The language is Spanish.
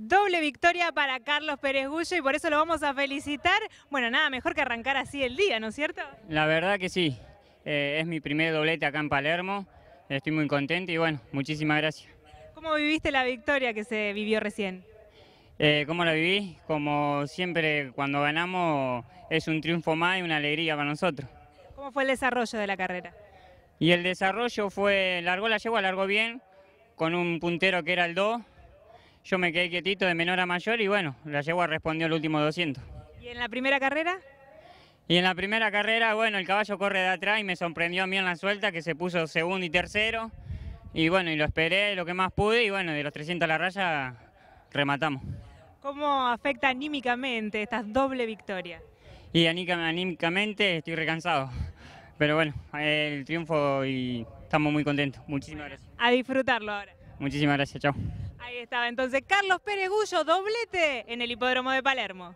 Doble victoria para Carlos Pérez Gullo y por eso lo vamos a felicitar. Bueno, nada mejor que arrancar así el día, ¿no es cierto? La verdad que sí. Eh, es mi primer doblete acá en Palermo. Estoy muy contento y bueno, muchísimas gracias. ¿Cómo viviste la victoria que se vivió recién? Eh, ¿Cómo la viví? Como siempre, cuando ganamos es un triunfo más y una alegría para nosotros. ¿Cómo fue el desarrollo de la carrera? Y el desarrollo fue, largó la yegua, largó bien, con un puntero que era el 2, yo me quedé quietito de menor a mayor y bueno, la yegua respondió el último 200. ¿Y en la primera carrera? Y en la primera carrera, bueno, el caballo corre de atrás y me sorprendió a mí en la suelta que se puso segundo y tercero. Y bueno, y lo esperé lo que más pude y bueno, de los 300 a la raya rematamos. ¿Cómo afecta anímicamente estas doble victoria? Y anímicamente estoy recansado. Pero bueno, el triunfo y estamos muy contentos. Muchísimas gracias. A disfrutarlo ahora. Muchísimas gracias, chao. Ahí estaba entonces Carlos Peregullo, doblete en el hipódromo de Palermo.